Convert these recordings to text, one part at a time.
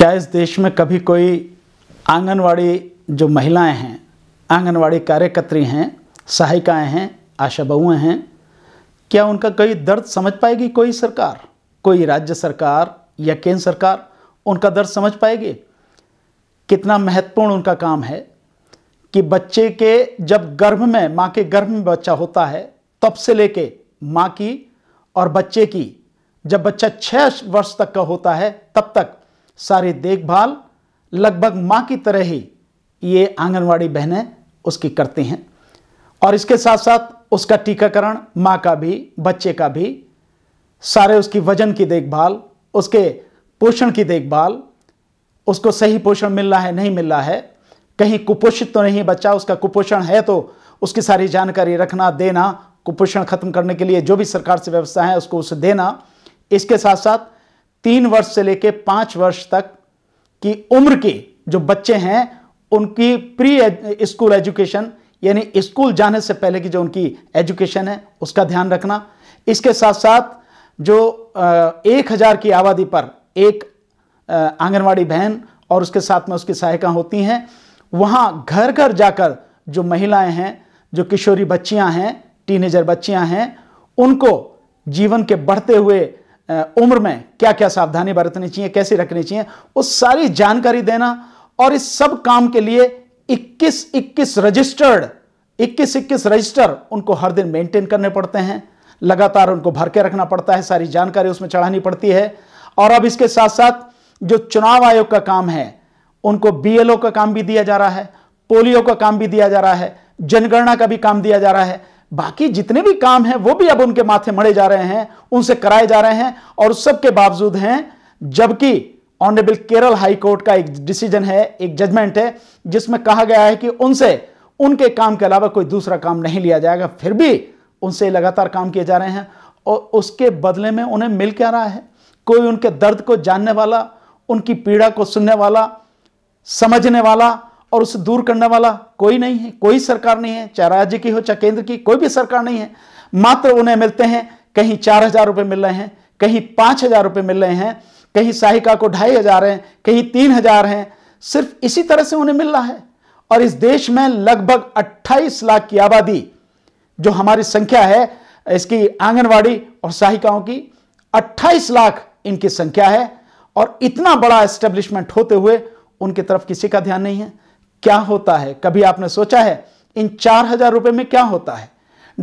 क्या इस देश में कभी कोई आंगनवाड़ी जो महिलाएं हैं आंगनवाड़ी कार्यकर्त्री हैं सहायिकाएं हैं आशा बहुएँ हैं क्या उनका कोई दर्द समझ पाएगी कोई सरकार कोई राज्य सरकार या केंद्र सरकार उनका दर्द समझ पाएगी कितना महत्वपूर्ण उनका काम है कि बच्चे के जब गर्भ में माँ के गर्भ में बच्चा होता है तब से लेके माँ की और बच्चे की जब बच्चा छः वर्ष तक का होता है तब तक सारी देखभाल लगभग माँ की तरह ही ये आंगनवाड़ी बहनें उसकी करती हैं और इसके साथ साथ उसका टीकाकरण माँ का भी बच्चे का भी सारे उसकी वजन की देखभाल उसके पोषण की देखभाल उसको सही पोषण मिल रहा है नहीं मिल रहा है कहीं कुपोषित तो नहीं बच्चा उसका कुपोषण है तो उसकी सारी जानकारी रखना देना कुपोषण खत्म करने के लिए जो भी सरकार से व्यवस्था है उसको उसे देना इसके साथ साथ तीन वर्ष से लेकर पांच वर्ष तक की उम्र के जो बच्चे हैं उनकी प्री स्कूल एजुकेशन यानी स्कूल जाने से पहले की जो उनकी एजुकेशन है उसका ध्यान रखना इसके साथ साथ जो एक हज़ार की आबादी पर एक आंगनवाड़ी बहन और उसके साथ में उसकी सहायिका होती हैं वहाँ घर घर जाकर जो महिलाएं हैं जो किशोरी बच्चियां हैं टीनेजर बच्चियां हैं उनको जीवन के बढ़ते हुए उम्र में क्या क्या सावधानी बरतनी चाहिए कैसे रखनी चाहिए वो सारी जानकारी देना और इस सब काम के लिए 21 21 रजिस्टर्ड 21 21 रजिस्टर उनको हर दिन मेंटेन करने पड़ते हैं लगातार उनको भर के रखना पड़ता है सारी जानकारी उसमें चढ़ानी पड़ती है और अब इसके साथ साथ जो चुनाव आयोग का काम है उनको बीएलओ का काम भी दिया जा रहा है पोलियो का काम भी दिया जा रहा है जनगणना का भी काम दिया जा रहा है बाकी जितने भी काम हैं वो भी अब उनके माथे मड़े जा रहे हैं उनसे कराए जा रहे हैं और उस सबके बावजूद हैं जबकि ऑनरेबल केरल हाई कोर्ट का एक डिसीजन है एक जजमेंट है जिसमें कहा गया है कि उनसे उनके काम के अलावा कोई दूसरा काम नहीं लिया जाएगा फिर भी उनसे लगातार काम किए जा रहे हैं और उसके बदले में उन्हें मिल क्या रहा है कोई उनके दर्द को जानने वाला उनकी पीड़ा को सुनने वाला समझने वाला और उसे दूर करने वाला कोई नहीं है कोई सरकार नहीं है चाहे राज्य की हो चाहे केंद्र की कोई भी सरकार नहीं है मात्र उन्हें मिलते हैं कहीं चार हजार रुपये मिल रहे हैं कहीं पाँच हजार रुपये मिल रहे हैं कहीं सहायिका को ढाई हजार हैं कहीं तीन हजार हैं सिर्फ इसी तरह से उन्हें मिल रहा है और इस देश में लगभग 28 लाख की आबादी जो हमारी संख्या है इसकी आंगनवाड़ी और सहायिकाओं की 28 लाख इनकी संख्या है और इतना बड़ा एस्टेब्लिशमेंट होते हुए उनकी तरफ किसी का ध्यान नहीं है क्या होता है कभी आपने सोचा है इन चार हजार रुपए में क्या होता है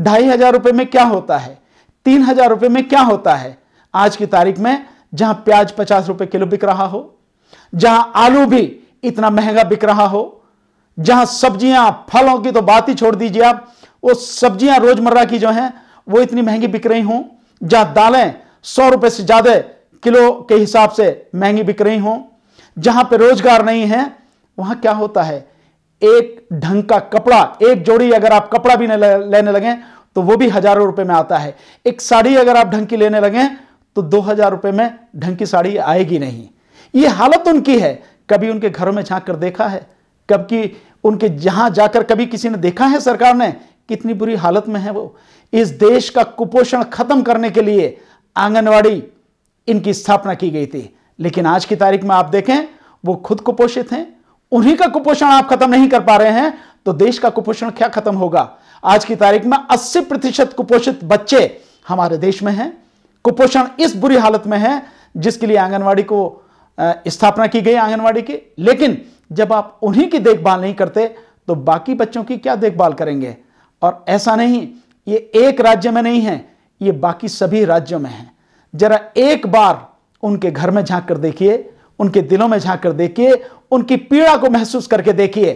ढाई हजार रुपए में क्या होता है तीन हजार रुपये में क्या होता है आज की तारीख में जहां प्याज पचास रुपए किलो बिक रहा हो जहां आलू भी इतना महंगा बिक रहा हो जहां सब्जियां फलों की तो बात ही छोड़ दीजिए आप वो सब्जियां रोजमर्रा की जो हैं वो इतनी महंगी बिक रही हों जहां दालें सौ रुपए से ज्यादा किलो के हिसाब से महंगी बिक रही हों जहां पे रोजगार नहीं है वहां क्या होता है एक ढंग का कपड़ा एक जोड़ी अगर आप कपड़ा भी लेने लगे तो वो भी हजारों रुपए में आता है एक साड़ी अगर आप ढंग की लेने लगे तो दो हजार रुपए में ढंग की साड़ी आएगी नहीं ये हालत उनकी है कभी उनके घरों में झांक कर देखा है कभी उनके जहां जाकर कभी किसी ने देखा है सरकार ने कितनी बुरी हालत में है वो इस देश का कुपोषण खत्म करने के लिए आंगनवाड़ी इनकी स्थापना की गई थी लेकिन आज की तारीख में आप देखें वो खुद कुपोषित हैं उन्हीं का कुपोषण आप खत्म नहीं कर पा रहे हैं तो देश का कुपोषण क्या खत्म होगा आज की तारीख में 80 प्रतिशत कुपोषित बच्चे हमारे देश में हैं कुपोषण इस बुरी हालत में है जिसके लिए आंगनवाड़ी को स्थापना की गई आंगनवाड़ी की लेकिन जब आप उन्हीं की देखभाल नहीं करते तो बाकी बच्चों की क्या देखभाल करेंगे और ऐसा नहीं ये एक राज्य में नहीं है ये बाकी सभी राज्यों में है जरा एक बार उनके घर में झांक कर देखिए उनके दिलों में झांक कर देखिए उनकी पीड़ा को महसूस करके देखिए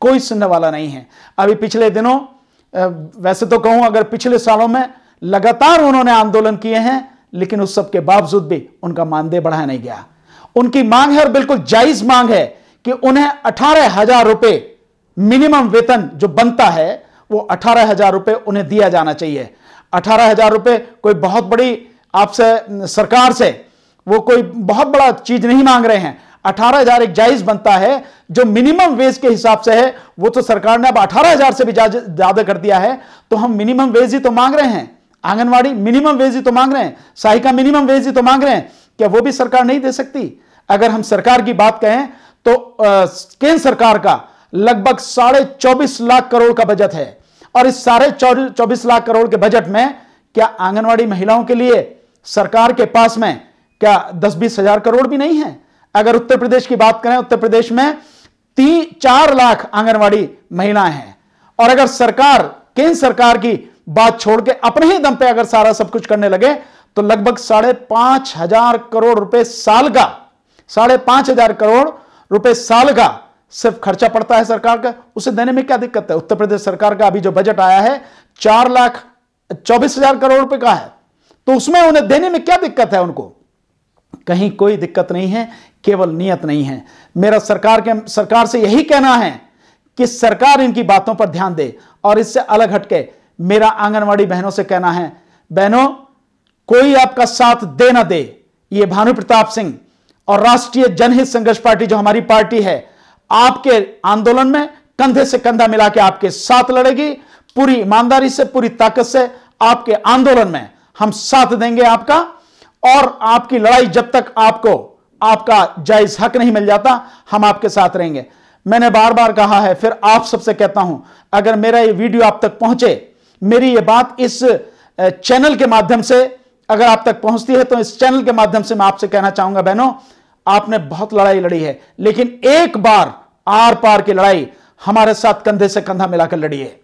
कोई सुनने वाला नहीं है अभी पिछले दिनों वैसे तो कहूं अगर पिछले सालों में लगातार उन्होंने आंदोलन किए हैं लेकिन उस सब के बावजूद भी उनका मानदेय बढ़ाया नहीं गया उनकी मांग है और बिल्कुल जायज मांग है कि उन्हें अठारह हजार रुपए मिनिमम वेतन जो बनता है वो अठारह हजार रुपए उन्हें दिया जाना चाहिए अठारह हजार रुपए कोई बहुत बड़ी आपसे सरकार से वो कोई बहुत बड़ा चीज नहीं मांग रहे हैं अठारह हजार एक जायज बनता है जो मिनिमम वेज के हिसाब से है वो तो सरकार ने अब अठारह हजार से भी ज्यादा कर दिया है तो हम मिनिमम वेज ही तो मांग रहे हैं आंगनवाड़ी मिनिमम वेज ही तो मांग रहे हैं सहायिका मिनिमम वेज ही तो मांग रहे हैं क्या वो भी सरकार नहीं दे सकती अगर हम सरकार की बात कहें तो केंद्र सरकार का लगभग साढ़े चौबीस लाख करोड़ का बजट है और इस साढ़े चौबीस लाख करोड़ के बजट में क्या आंगनवाड़ी महिलाओं के लिए सरकार के पास में क्या दस बीस हजार करोड़ भी नहीं है अगर उत्तर प्रदेश की बात करें उत्तर प्रदेश में तीन चार लाख आंगनवाड़ी महिलाएं हैं और अगर सरकार केंद्र सरकार की बात छोड़ के अपने ही दम पे अगर सारा सब कुछ करने लगे तो लगभग साढ़े पांच हजार करोड़ रुपए साल का साढ़े पांच हजार करोड़ रुपए साल का सिर्फ खर्चा पड़ता है सरकार का उसे देने में क्या दिक्कत है उत्तर प्रदेश सरकार का अभी जो बजट आया है चार लाख चौबीस हजार करोड़ रुपए का है तो उसमें उन्हें देने में क्या दिक्कत है उनको कहीं कोई दिक्कत नहीं है केवल नियत नहीं है मेरा सरकार के सरकार से यही कहना है कि सरकार इनकी बातों पर ध्यान दे और इससे अलग हटके मेरा आंगनवाड़ी बहनों से कहना है बहनों कोई आपका साथ दे ना दे ये भानु प्रताप सिंह और राष्ट्रीय जनहित संघर्ष पार्टी जो हमारी पार्टी है आपके आंदोलन में कंधे से कंधा मिला के आपके साथ लड़ेगी पूरी ईमानदारी से पूरी ताकत से आपके आंदोलन में हम साथ देंगे आपका और आपकी लड़ाई जब तक आपको आपका जायज हक नहीं मिल जाता हम आपके साथ रहेंगे मैंने बार बार कहा है फिर आप सबसे कहता हूं अगर मेरा ये वीडियो आप तक पहुंचे मेरी ये बात इस चैनल के माध्यम से अगर आप तक पहुंचती है तो इस चैनल के माध्यम से मैं आपसे कहना चाहूंगा बहनों आपने बहुत लड़ाई लड़ी है लेकिन एक बार आर पार की लड़ाई हमारे साथ कंधे से कंधा मिलाकर लड़ी है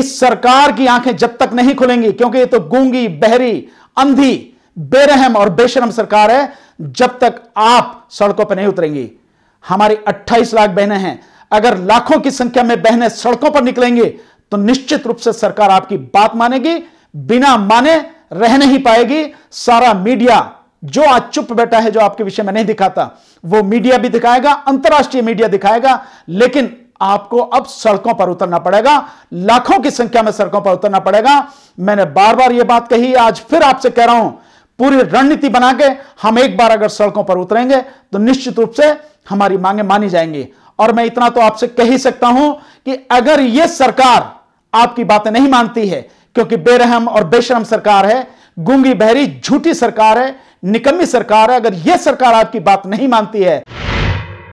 इस सरकार की आंखें जब तक नहीं खुलेंगी क्योंकि ये तो गूंगी बहरी अंधी बेरहम और बेशरम सरकार है जब तक आप सड़कों पर नहीं उतरेंगी हमारी 28 लाख बहनें हैं अगर लाखों की संख्या में बहनें सड़कों पर निकलेंगी तो निश्चित रूप से सरकार आपकी बात मानेगी बिना माने रह नहीं पाएगी सारा मीडिया जो आज चुप बैठा है जो आपके विषय में नहीं दिखाता वो मीडिया भी दिखाएगा अंतर्राष्ट्रीय मीडिया दिखाएगा लेकिन आपको अब सड़कों पर उतरना पड़ेगा लाखों की संख्या में सड़कों पर उतरना पड़ेगा मैंने बार बार यह बात कही आज फिर आपसे कह रहा हूं पूरी रणनीति बना के हम एक बार अगर सड़कों पर उतरेंगे तो निश्चित रूप से हमारी मांगे मानी जाएंगी और मैं इतना तो आपसे कह ही सकता हूं कि अगर यह सरकार आपकी बातें नहीं मानती है क्योंकि बेरहम और बेशरम सरकार है गुंगी बहरी झूठी सरकार है निकम्मी सरकार है अगर यह सरकार आपकी बात नहीं मानती है